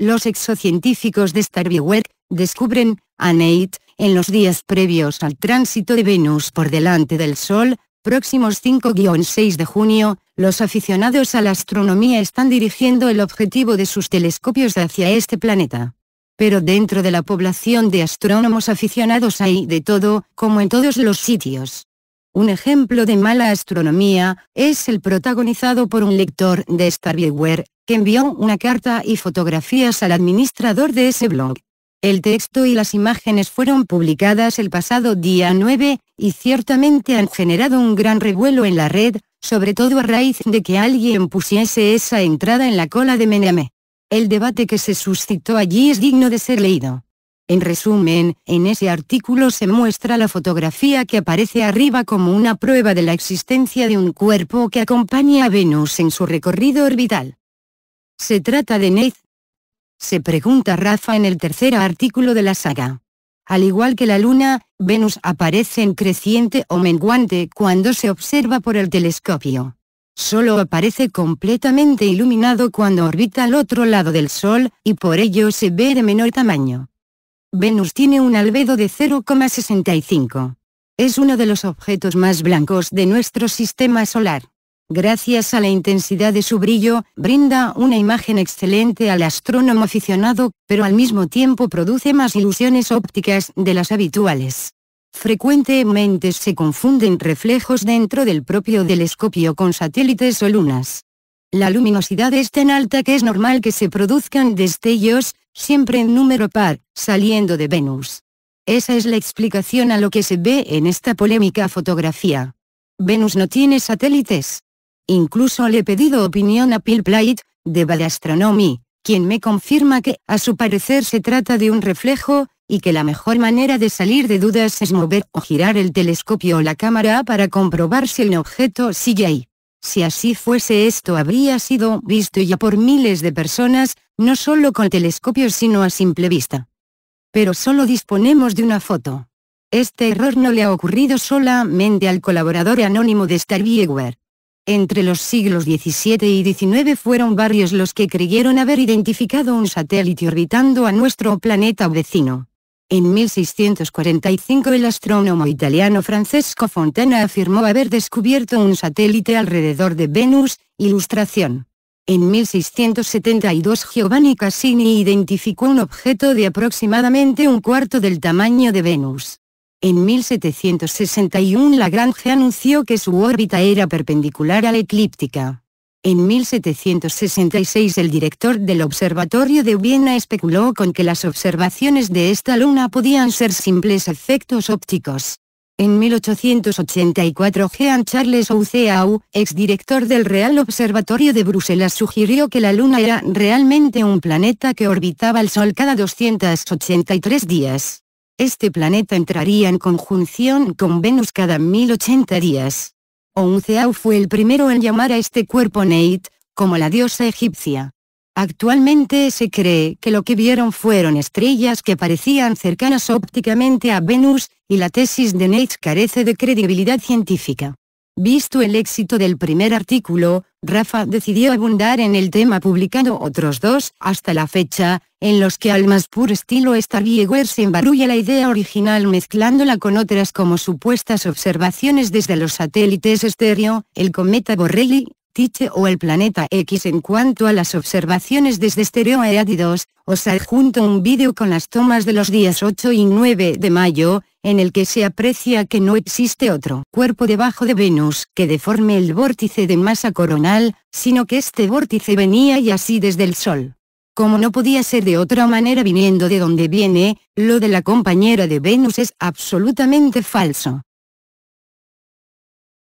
los exocientíficos de Work, descubren, a Nate, en los días previos al tránsito de Venus por delante del Sol, próximos 5-6 de junio, los aficionados a la astronomía están dirigiendo el objetivo de sus telescopios hacia este planeta. Pero dentro de la población de astrónomos aficionados hay de todo, como en todos los sitios. Un ejemplo de mala astronomía, es el protagonizado por un lector de Starviewer, envió una carta y fotografías al administrador de ese blog. El texto y las imágenes fueron publicadas el pasado día 9, y ciertamente han generado un gran revuelo en la red, sobre todo a raíz de que alguien pusiese esa entrada en la cola de Mename. El debate que se suscitó allí es digno de ser leído. En resumen, en ese artículo se muestra la fotografía que aparece arriba como una prueba de la existencia de un cuerpo que acompaña a Venus en su recorrido orbital. ¿Se trata de Neith? Se pregunta Rafa en el tercer artículo de la saga. Al igual que la Luna, Venus aparece en creciente o menguante cuando se observa por el telescopio. Solo aparece completamente iluminado cuando orbita al otro lado del Sol, y por ello se ve de menor tamaño. Venus tiene un albedo de 0,65. Es uno de los objetos más blancos de nuestro sistema solar gracias a la intensidad de su brillo, brinda una imagen excelente al astrónomo aficionado, pero al mismo tiempo produce más ilusiones ópticas de las habituales. Frecuentemente se confunden reflejos dentro del propio telescopio con satélites o lunas. La luminosidad es tan alta que es normal que se produzcan destellos, siempre en número par, saliendo de Venus. Esa es la explicación a lo que se ve en esta polémica fotografía. Venus no tiene satélites. Incluso le he pedido opinión a Pil Plait, de Bad Astronomy, quien me confirma que, a su parecer se trata de un reflejo, y que la mejor manera de salir de dudas es mover o girar el telescopio o la cámara para comprobar si el objeto sigue ahí. Si así fuese esto habría sido visto ya por miles de personas, no solo con telescopios sino a simple vista. Pero solo disponemos de una foto. Este error no le ha ocurrido solamente al colaborador anónimo de Starviewer. Entre los siglos XVII y XIX fueron varios los que creyeron haber identificado un satélite orbitando a nuestro planeta vecino. En 1645 el astrónomo italiano Francesco Fontana afirmó haber descubierto un satélite alrededor de Venus, ilustración. En 1672 Giovanni Cassini identificó un objeto de aproximadamente un cuarto del tamaño de Venus. En 1761 Lagrange anunció que su órbita era perpendicular a la eclíptica. En 1766 el director del Observatorio de Viena especuló con que las observaciones de esta luna podían ser simples efectos ópticos. En 1884 Jean Charles ex exdirector del Real Observatorio de Bruselas sugirió que la luna era realmente un planeta que orbitaba el Sol cada 283 días este planeta entraría en conjunción con Venus cada 1080 días. Onceau fue el primero en llamar a este cuerpo Neit, como la diosa egipcia. Actualmente se cree que lo que vieron fueron estrellas que parecían cercanas ópticamente a Venus, y la tesis de Neitz carece de credibilidad científica. Visto el éxito del primer artículo, Rafa decidió abundar en el tema publicando otros dos, hasta la fecha, en los que al más puro estilo Starviewer se embarulla la idea original mezclándola con otras como supuestas observaciones desde los satélites estéreo, el cometa Borrelli, Tiche o el planeta X en cuanto a las observaciones desde estéreo a EAD2, os adjunto un vídeo con las tomas de los días 8 y 9 de mayo, en el que se aprecia que no existe otro cuerpo debajo de Venus que deforme el vórtice de masa coronal, sino que este vórtice venía y así desde el Sol. Como no podía ser de otra manera viniendo de donde viene, lo de la compañera de Venus es absolutamente falso.